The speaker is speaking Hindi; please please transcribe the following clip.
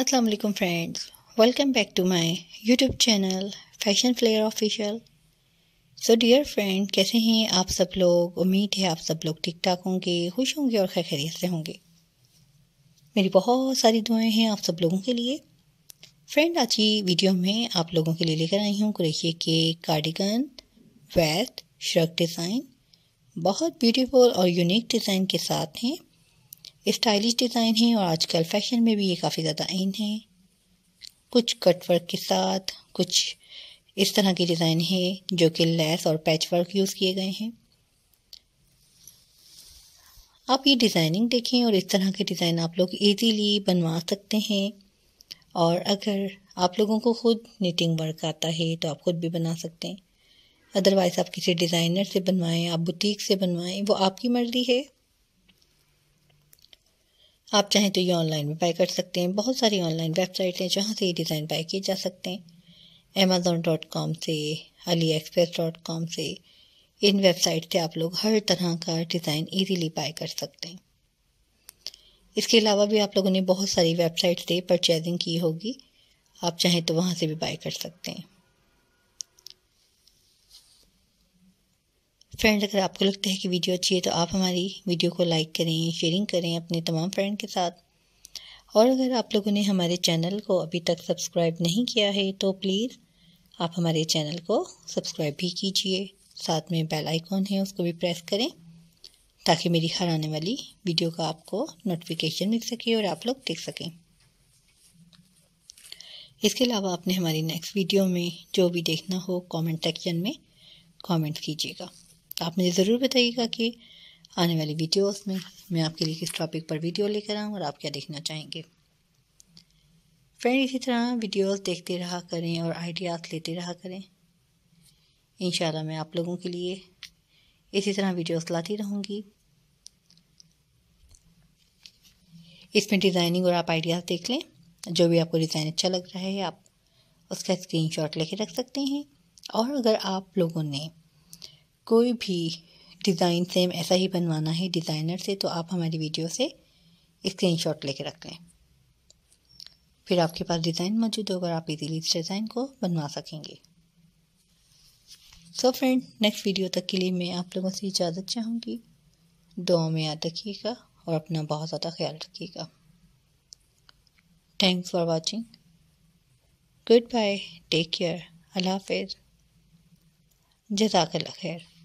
अस्सलाम वालेकुम friends welcome back to my YouTube channel Fashion Flair Official so dear friend कैसे हैं आप सब लोग उम्मीद है आप सब लोग ठीक ठाक होंगे खुश होंगे और खैर खैरियत से होंगे मेरी बहुत सारी दुआएं हैं आप सब लोगों के लिए फ्रेंड आज की वीडियो में आप लोगों के लिए लेकर आई हूँ कुरेशिए के कार्डिगन वेस्ट श्रक डिज़ाइन बहुत ब्यूटीफुल और यूनिक डिज़ाइन के साथ हैं स्टाइलिश डिज़ाइन हैं और आजकल फैशन में भी ये काफ़ी ज़्यादा इन है कुछ कटवर्क के साथ कुछ इस तरह के डिज़ाइन हैं जो कि लेस और पैच वर्क यूज़ किए गए हैं आप ये डिज़ाइनिंग देखें और इस तरह के डिज़ाइन आप लोग इजीली बनवा सकते हैं और अगर आप लोगों को खुद निटिंग वर्क आता है तो आप खुद भी बना सकते हैं अदरवाइज़ आप किसी डिज़ाइनर से बनवाएं आप बुटीक से बनवाएं वो आपकी मर्ज़ी है आप चाहें तो ये ऑनलाइन भी बाई कर सकते हैं बहुत सारी ऑनलाइन वेबसाइट हैं जहाँ से ये डिज़ाइन बाई किए जा सकते हैं अमेज़ोन डॉट कॉम से अली एक्सप्रेस डॉट कॉम से इन वेबसाइट से आप लोग हर तरह का डिज़ाइन ईजीली बाय कर सकते हैं इसके अलावा भी आप लोगों ने बहुत सारी वेबसाइट से परचेजिंग की होगी आप चाहें तो वहाँ से भी बाय कर सकते हैं फ्रेंड्स अगर आपको लगता है कि वीडियो अच्छी है तो आप हमारी वीडियो को लाइक करें शेयरिंग करें अपने तमाम फ्रेंड के साथ और अगर आप लोगों ने हमारे चैनल को अभी तक सब्सक्राइब नहीं किया है तो प्लीज़ आप हमारे चैनल को सब्सक्राइब भी कीजिए साथ में बेल आइकॉन है उसको भी प्रेस करें ताकि मेरी हर आने वाली वीडियो का आपको नोटिफिकेशन मिल सके और आप लोग देख सकें इसके अलावा आपने हमारी नेक्स्ट वीडियो में जो भी देखना हो कमेंट सेक्शन में कमेंट कीजिएगा आप मुझे ज़रूर बताइएगा कि आने वाली वीडियोस में मैं आपके लिए किस टॉपिक पर वीडियो लेकर आऊँ और आप क्या देखना चाहेंगे फ्रेंड इसी तरह वीडियोस देखते रहा करें और आइडियाज़ लेते रहा करें इन मैं आप लोगों के लिए इसी तरह वीडियोस लाती रहूँगी इसमें डिज़ाइनिंग और आप आइडियाज़ देख लें जो भी आपको डिज़ाइन अच्छा लग रहा है आप उसका स्क्रीन लेके रख सकते हैं और अगर आप लोगों ने कोई भी डिज़ाइन सेम ऐसा ही बनवाना है डिज़ाइनर से तो आप हमारी वीडियो से स्क्रीनशॉट शॉट लेके रख लें फिर आपके पास डिज़ाइन मौजूद होगा आप इजीली इस डिज़ाइन को बनवा सकेंगे सो फ्रेंड नेक्स्ट वीडियो तक के लिए मैं आप लोगों से इजाज़त चाहूँगी दुआ में याद रखिएगा और अपना बहुत ज़्यादा ख्याल रखिएगा thanks for watching good bye take care अल्लाह हाफिज़ जजाकल्ला खैर